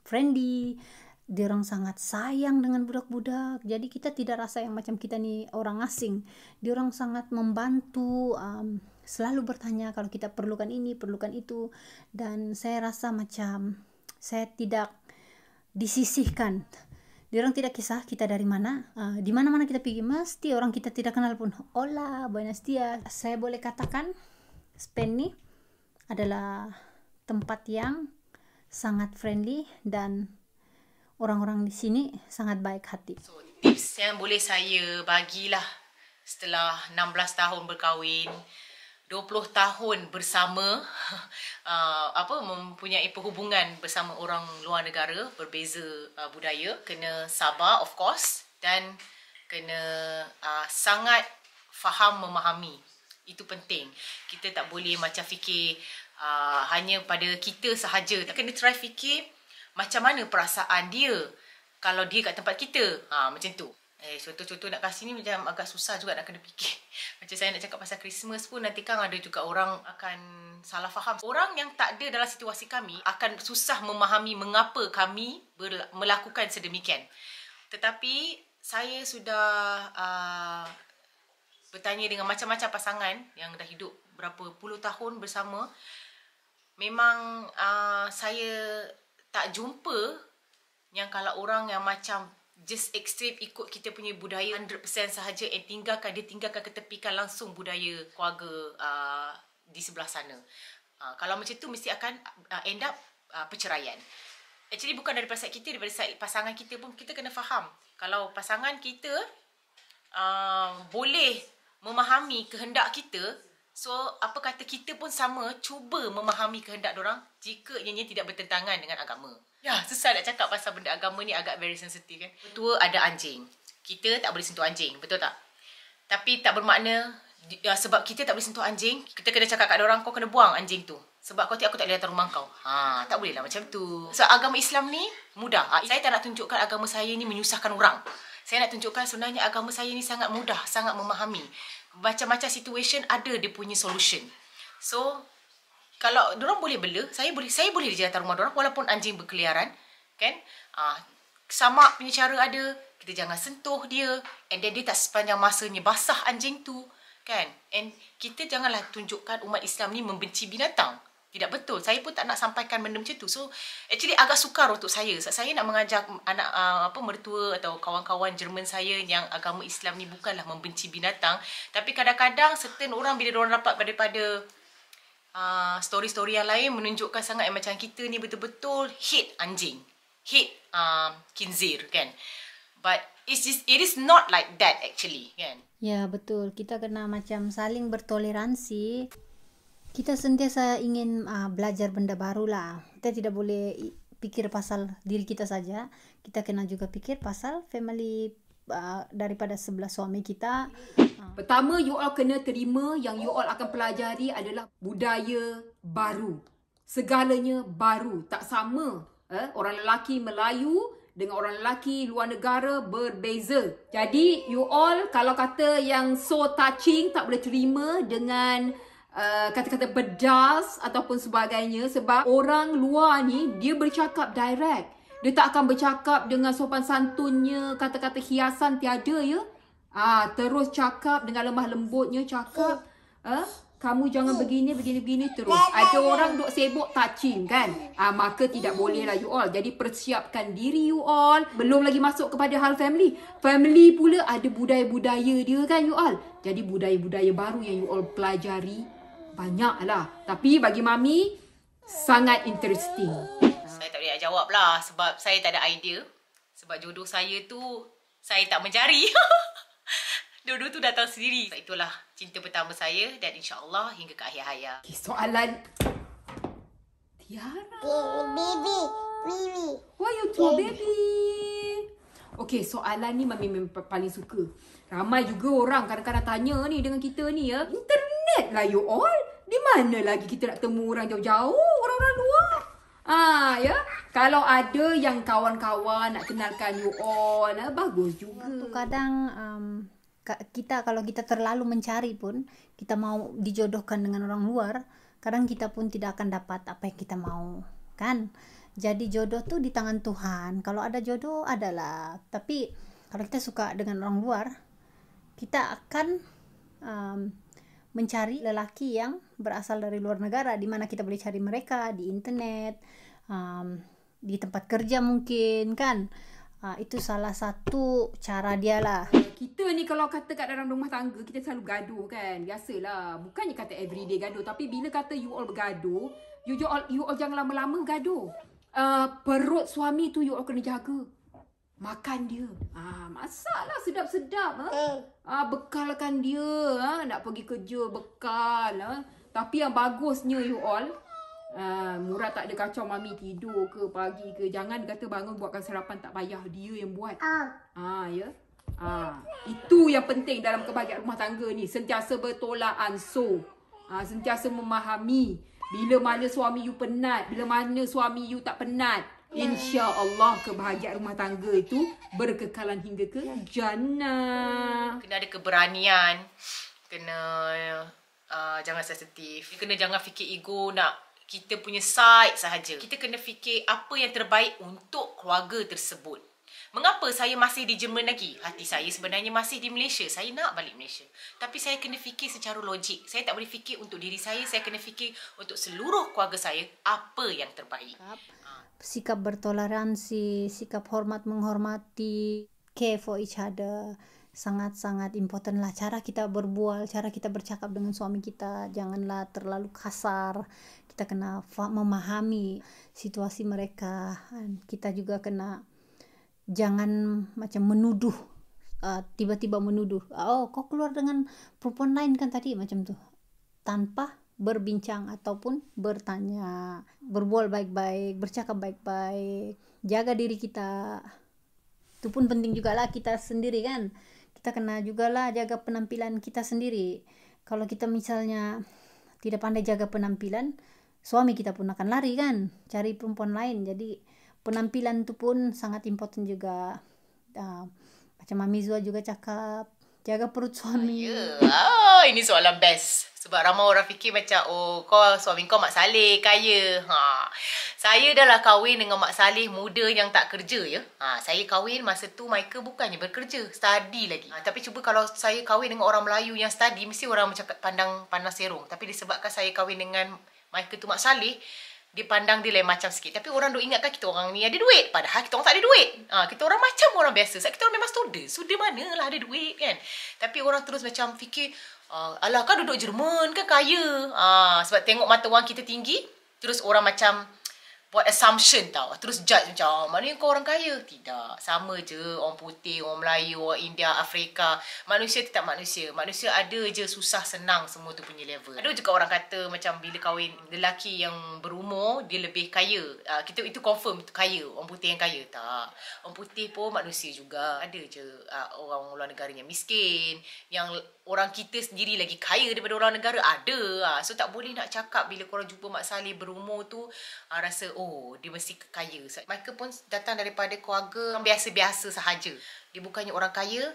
friendly. Dia orang sangat sayang dengan budak-budak. Jadi kita tidak rasa yang macam kita nih orang asing. Dia orang sangat membantu. Um, selalu bertanya kalau kita perlukan ini, perlukan itu. Dan saya rasa macam saya tidak disisihkan Dia orang tidak kisah kita dari mana, uh, di mana-mana kita pergi, mesti orang kita tidak kenal pun. Hola, buenos dia. Saya boleh katakan, Spain ni adalah tempat yang sangat friendly dan orang-orang di sini sangat baik hati. So, tips yang boleh saya bagilah setelah 16 tahun berkahwin, 20 tahun bersama uh, apa mempunyai perhubungan bersama orang luar negara berbeza uh, budaya kena sabar of course dan kena uh, sangat faham memahami itu penting kita tak boleh macam fikir uh, hanya pada kita sahaja tak kena try fikir macam mana perasaan dia kalau dia kat tempat kita ha macam tu Eh, contoh-contoh nak kasih ni macam agak susah juga nak kena fikir. Macam saya nak cakap pasal Christmas pun nanti kan ada juga orang akan salah faham. Orang yang tak ada dalam situasi kami akan susah memahami mengapa kami melakukan sedemikian. Tetapi saya sudah uh, bertanya dengan macam-macam pasangan yang dah hidup berapa puluh tahun bersama. Memang uh, saya tak jumpa yang kalau orang yang macam just extreme ikut kita punya budaya 100% sahaja and tinggalkan dia tinggalkan ketepikan langsung budaya keluarga uh, di sebelah sana. Uh, kalau macam tu mesti akan uh, end up uh, perceraian. Actually bukan daripada side kita daripada side pasangan kita pun kita kena faham. Kalau pasangan kita uh, boleh memahami kehendak kita, So, apa kata kita pun sama cuba memahami kehendak orang jika ianya tidak bertentangan dengan agama. Ya, susah nak cakap pasal benda agama ni agak very sensitive kan. Betul ada anjing. Kita tak boleh sentuh anjing, betul tak? Tapi tak bermakna ya, sebab kita tak boleh sentuh anjing, kita kena cakap kat orang kau kena buang anjing tu. Sebab kau tiap aku tak boleh datang rumah kau. Ha, tak boleh lah macam tu. So, agama Islam ni mudah. Ah, saya tak nak tunjukkan agama saya ni menyusahkan orang. Saya nak tunjukkan sebenarnya agama saya ni sangat mudah, sangat memahami macam-macam situation ada dia punya solution. So kalau diorang boleh bela, saya boleh saya boleh jaga rumah diorang walaupun anjing berkeliaran, kan? Ah sama punya cara ada, kita jangan sentuh dia and then dia tak sepanjang masanya basah anjing tu, kan? And kita janganlah tunjukkan umat Islam ni membenci binatang tidak betul. Saya pun tak nak sampaikan benda macam tu. So actually agak sukar untuk saya. Sebab saya nak mengajak anak uh, apa mertua atau kawan-kawan Jerman saya yang agama Islam ni bukanlah membenci binatang, tapi kadang-kadang certain orang bila orang dapat daripada uh, story-story yang lain menunjukkan sangat yang macam kita ni betul-betul hate anjing. Hate uh, kinzir kan. But it is it is not like that actually kan. Ya betul. Kita kena macam saling bertoleransi kita sentiasa ingin uh, belajar benda baru lah. Kita tidak boleh pikir pasal diri kita saja. Kita kena juga pikir pasal family uh, daripada sebelah suami kita. Ah. Pertama, you all kena terima yang you all akan pelajari adalah budaya baru. Segalanya baru. Tak sama eh? orang lelaki Melayu dengan orang lelaki luar negara berbeza. Jadi, you all kalau kata yang so touching tak boleh terima dengan... Eh, kata-kata pedas ataupun sebagainya sebab orang luar ni dia bercakap direct. Dia tak akan bercakap dengan sopan santunnya, kata-kata hiasan tiada ya. Ah ha, terus cakap dengan lemah lembutnya cakap, eh kamu jangan begini begini begini terus. Ada orang duk sibuk touching kan. Ah ha, maka tidak bolehlah you all. Jadi persiapkan diri you all. Belum lagi masuk kepada hal family. Family pula ada budaya-budaya dia kan you all. Jadi budaya-budaya baru yang you all pelajari banyak lah. Tapi bagi Mami, sangat interesting. Saya tak boleh nak jawab lah sebab saya tak ada idea. Sebab jodoh saya tu, saya tak mencari. jodoh tu datang sendiri. Sebab itulah cinta pertama saya dan insya Allah hingga ke akhir hayat. Okay, soalan... Tiara. Oh, baby, baby. Why you two baby? Okay, soalan ni Mami memang paling suka. Ramai juga orang kadang-kadang tanya ni dengan kita ni ya. Internet lah you all di mana lagi kita nak temu orang jauh-jauh, orang-orang luar? Ha, ya. Kalau ada yang kawan-kawan nak kenalkan you all, ha, bagus juga. Waktu kadang um, kita kalau kita terlalu mencari pun, kita mau dijodohkan dengan orang luar, kadang kita pun tidak akan dapat apa yang kita mau, kan? Jadi jodoh tuh di tangan Tuhan. Kalau ada jodoh adalah, tapi kalau kita suka dengan orang luar, kita akan um, mencari lelaki yang berasal dari luar negara di mana kita boleh cari mereka di internet um, di tempat kerja mungkin kan uh, itu salah satu cara dia lah kita ni kalau kata kat dalam rumah tangga kita selalu gaduh kan biasalah bukannya kata everyday gaduh tapi bila kata you all bergaduh you, you all you all jangan lama-lama gaduh uh, perut suami tu you all kena jaga makan dia. Ha, ah, masaklah sedap-sedap. Ha? Ha, bekalkan dia. Ha? Nak pergi kerja, bekal. Ha? Tapi yang bagusnya you all. Ha, Murah tak ada kacau mami tidur ke pagi ke. Jangan kata bangun buatkan sarapan tak payah. Dia yang buat. Ha, ya? ha, itu yang penting dalam kebahagiaan rumah tangga ni. Sentiasa bertolak ansur. Ha, sentiasa memahami. Bila mana suami you penat. Bila mana suami you tak penat insya-Allah kebahagiaan rumah tangga itu berkekalan hingga ke kan. jannah. Kena ada keberanian. Kena uh, jangan sensitif. Kena jangan fikir ego nak kita punya side sahaja. Kita kena fikir apa yang terbaik untuk keluarga tersebut. Mengapa saya masih di Jerman lagi? Hati saya sebenarnya masih di Malaysia. Saya nak balik Malaysia. Tapi saya kena fikir secara logik. Saya tak boleh fikir untuk diri saya. Saya kena fikir untuk seluruh keluarga saya apa yang terbaik. Apa? sikap bertoleransi, sikap hormat menghormati, care for each other sangat-sangat important lah cara kita berbual, cara kita bercakap dengan suami kita, janganlah terlalu kasar. Kita kena memahami situasi mereka. Kita juga kena jangan macam menuduh tiba uh, tiba-tiba menuduh, "Oh, kok keluar dengan perempuan lain kan tadi?" macam tuh. Tanpa berbincang ataupun bertanya, berbual baik-baik, bercakap baik-baik, jaga diri kita. Itu pun penting juga lah kita sendiri kan. Kita kena juga lah jaga penampilan kita sendiri. Kalau kita misalnya tidak pandai jaga penampilan, suami kita pun akan lari kan, cari perempuan lain. Jadi penampilan itu pun sangat important juga. Uh, macam Mami Zua juga cakap, jaga perut suami. Oh, yeah. Oh ini soalan best sebab ramai orang fikir macam oh kau suami kau Mak Saleh kaya. Ha. Saya dah lah kahwin dengan Mak Saleh muda yang tak kerja ya. Ha saya kahwin masa tu Michael bukannya bekerja, study lagi. Ha, tapi cuba kalau saya kahwin dengan orang Melayu yang study mesti orang macam pandang pandang serong. Tapi disebabkan saya kahwin dengan Michael tu Mak Saleh dia pandang dia lain macam sikit Tapi orang duk ingatkan kita orang ni ada duit Padahal kita orang tak ada duit ha, Kita orang macam orang biasa Sebab kita orang memang student mana lah ada duit kan Tapi orang terus macam fikir Uh, alah kan duduk Jerman kan kaya. Ah uh, sebab tengok mata wang kita tinggi, terus orang macam buat assumption tau. Terus judge macam, oh, maknanya kau orang kaya. Tidak. Sama je orang putih, orang Melayu, orang India, Afrika. Manusia tetap manusia. Manusia ada je susah senang semua tu punya level. Ada juga orang kata macam bila kahwin lelaki yang berumur, dia lebih kaya. Uh, kita itu confirm itu kaya. Orang putih yang kaya. Tak. Orang putih pun manusia juga. Ada je uh, orang luar negara yang miskin, yang orang kita sendiri lagi kaya daripada orang negara ada ah so tak boleh nak cakap bila korang jumpa Mak Saleh berumur tu ah, rasa oh dia mesti kaya so, mereka pun datang daripada keluarga yang biasa-biasa sahaja dia bukannya orang kaya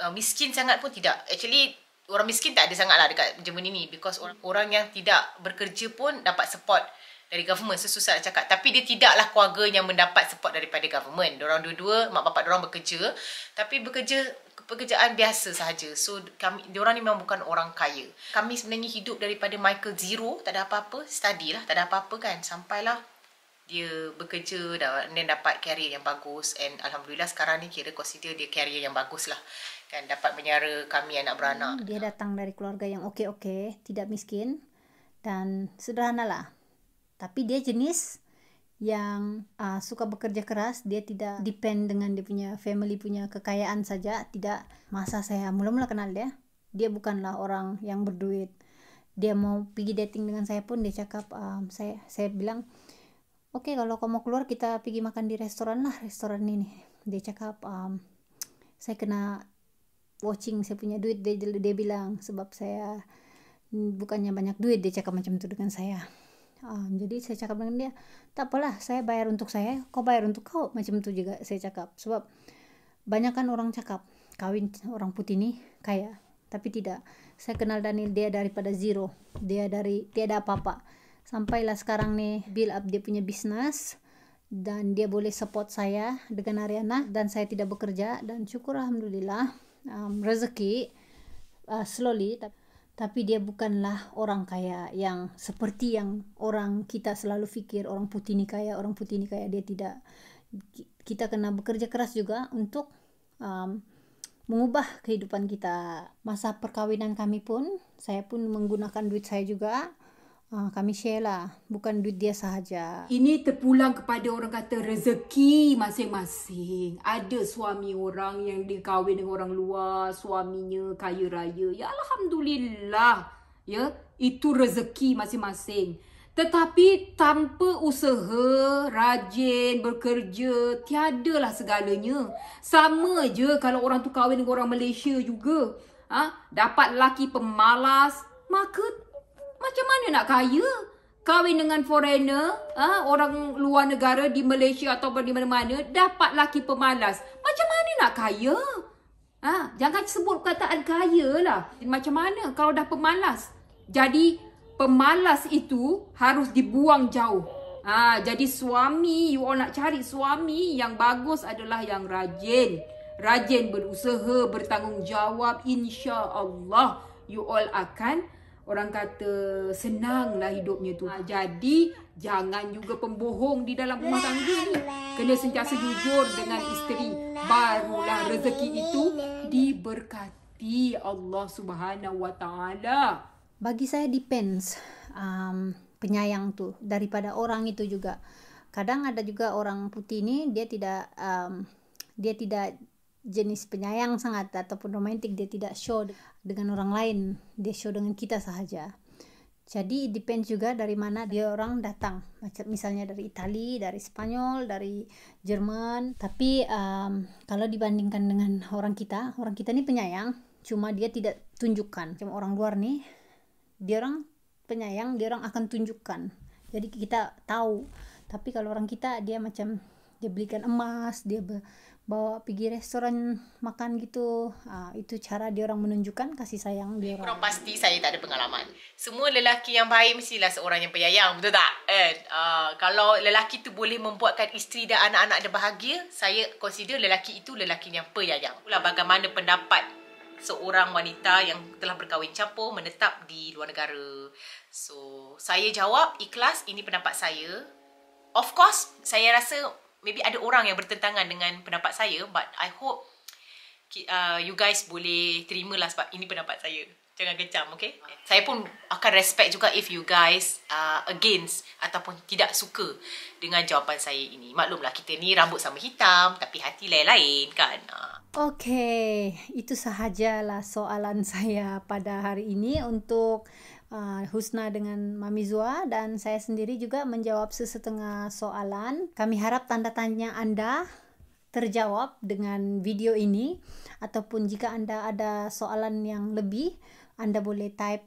uh, miskin sangat pun tidak actually orang miskin tak ada sangat lah dekat Jerman ini, because orang, orang yang tidak bekerja pun dapat support dari government so, susah cakap tapi dia tidaklah keluarga yang mendapat support daripada government orang dua-dua mak bapak orang bekerja tapi bekerja pekerjaan biasa sahaja. So kami diorang ni memang bukan orang kaya. Kami sebenarnya hidup daripada Michael Zero, tak ada apa-apa, study lah, tak ada apa-apa kan. Sampailah dia bekerja dan dapat career yang bagus and Alhamdulillah sekarang ni kira consider dia career yang bagus lah kan dapat menyara kami anak beranak hmm, dia datang dari keluarga yang okey-okey tidak miskin dan sederhana lah tapi dia jenis yang uh, suka bekerja keras dia tidak depend dengan dia punya family punya kekayaan saja tidak masa saya mula-mula kenal dia dia bukanlah orang yang berduit dia mau pergi dating dengan saya pun dia cakap um, saya saya bilang oke okay, kalau kamu mau keluar kita pergi makan di restoran lah restoran ini dia cakap um, saya kena watching saya punya duit dia dia bilang sebab saya mm, bukannya banyak duit dia cakap macam itu dengan saya Uh, jadi saya cakap dengan dia, tak apalah saya bayar untuk saya, kau bayar untuk kau. Macam itu juga saya cakap. Sebab banyak kan orang cakap, kawin orang putih ni kaya. Tapi tidak. Saya kenal Daniel, dia daripada zero. Dia dari, tiada apa-apa. Sampailah sekarang ni, build up dia punya bisnes. Dan dia boleh support saya dengan Ariana. Dan saya tidak bekerja. Dan syukur Alhamdulillah, um, rezeki uh, slowly. Tapi, tapi dia bukanlah orang kaya yang seperti yang orang kita selalu pikir orang putih ini kaya orang putih ini kaya dia tidak kita kena bekerja keras juga untuk um, mengubah kehidupan kita masa perkawinan kami pun saya pun menggunakan duit saya juga Ah, kami share lah. Bukan duit dia sahaja. Ini terpulang kepada orang kata rezeki masing-masing. Ada suami orang yang dikahwin dengan orang luar. Suaminya kaya raya. Ya Alhamdulillah. Ya, itu rezeki masing-masing. Tetapi tanpa usaha, rajin, bekerja, tiadalah segalanya. Sama je kalau orang tu kahwin dengan orang Malaysia juga. Ha? Dapat lelaki pemalas, maka macam mana nak kaya? Kawin dengan foreigner, ah ha? orang luar negara di Malaysia atau di mana-mana, dapat laki pemalas. Macam mana nak kaya? Ah, ha? jangan sebut perkataan kaya lah. Macam mana kau dah pemalas? Jadi pemalas itu harus dibuang jauh. Ah, ha? jadi suami, you all nak cari suami yang bagus adalah yang rajin. Rajin berusaha, bertanggungjawab, insya-Allah you all akan orang kata senanglah hidupnya tu. Ah. Jadi jangan juga pembohong di dalam rumah tangga ni. Kena sentiasa jujur dengan isteri. Barulah rezeki itu diberkati Allah Subhanahu Wa Taala. Bagi saya depends um, penyayang tu daripada orang itu juga. Kadang ada juga orang putih ni dia tidak um, dia tidak jenis penyayang sangat ataupun romantik dia tidak show dengan orang lain dia show dengan kita sahaja jadi depend juga dari mana dia orang datang macam misalnya dari Itali dari Spanyol dari Jerman tapi um, kalau dibandingkan dengan orang kita orang kita ini penyayang cuma dia tidak tunjukkan cuma orang luar nih dia orang penyayang dia orang akan tunjukkan jadi kita tahu tapi kalau orang kita dia macam dia belikan emas dia ber- bawa pergi restoran makan gitu uh, itu cara dia orang menunjukkan kasih sayang dia orang kurang pasti saya tak ada pengalaman semua lelaki yang baik mestilah seorang yang penyayang betul tak kan uh, kalau lelaki tu boleh membuatkan isteri dan anak-anak dia bahagia saya consider lelaki itu lelaki yang penyayang itulah bagaimana pendapat seorang wanita yang telah berkahwin campur menetap di luar negara so saya jawab ikhlas ini pendapat saya Of course, saya rasa maybe ada orang yang bertentangan dengan pendapat saya but I hope uh, you guys boleh terima lah sebab ini pendapat saya. Jangan kecam, okay? Saya pun akan respect juga if you guys uh, against ataupun tidak suka dengan jawapan saya ini. Maklumlah kita ni rambut sama hitam tapi hati lain-lain kan? Ah. Okay, itu sahajalah soalan saya pada hari ini untuk... uh, Husna dengan Mami Zua dan saya sendiri juga menjawab sesetengah soalan. Kami harap tanda tanya Anda terjawab dengan video ini ataupun jika Anda ada soalan yang lebih, Anda boleh type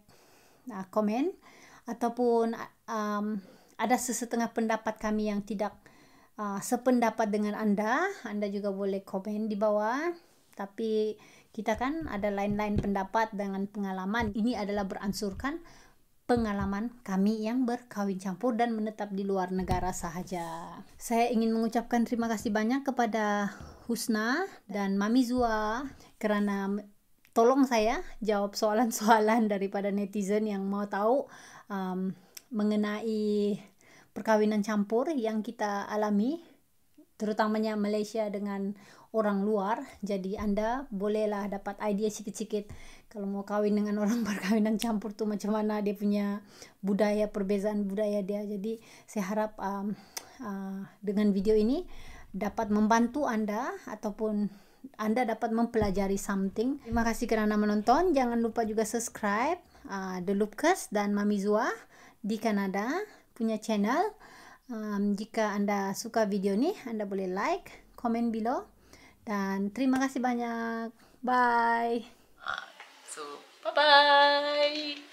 uh, komen ataupun um, ada sesetengah pendapat kami yang tidak uh, sependapat dengan Anda, Anda juga boleh komen di bawah. Tapi kita kan ada lain-lain pendapat dengan pengalaman. Ini adalah beransurkan pengalaman kami yang berkawin campur dan menetap di luar negara saja. Saya ingin mengucapkan terima kasih banyak kepada Husna dan Mami Zua karena tolong saya jawab soalan-soalan daripada netizen yang mau tahu um, mengenai perkawinan campur yang kita alami terutamanya Malaysia dengan orang luar jadi anda bolehlah dapat idea sikit-sikit kalau mau kawin dengan orang perkawinan campur tuh macam mana dia punya budaya perbezaan budaya dia jadi saya harap um, uh, dengan video ini dapat membantu anda ataupun anda dapat mempelajari something terima kasih kerana menonton jangan lupa juga subscribe uh, The Lucas dan Mami Zua di Kanada punya channel um, jika anda suka video ini anda boleh like comment below dan terima kasih banyak bye so bye bye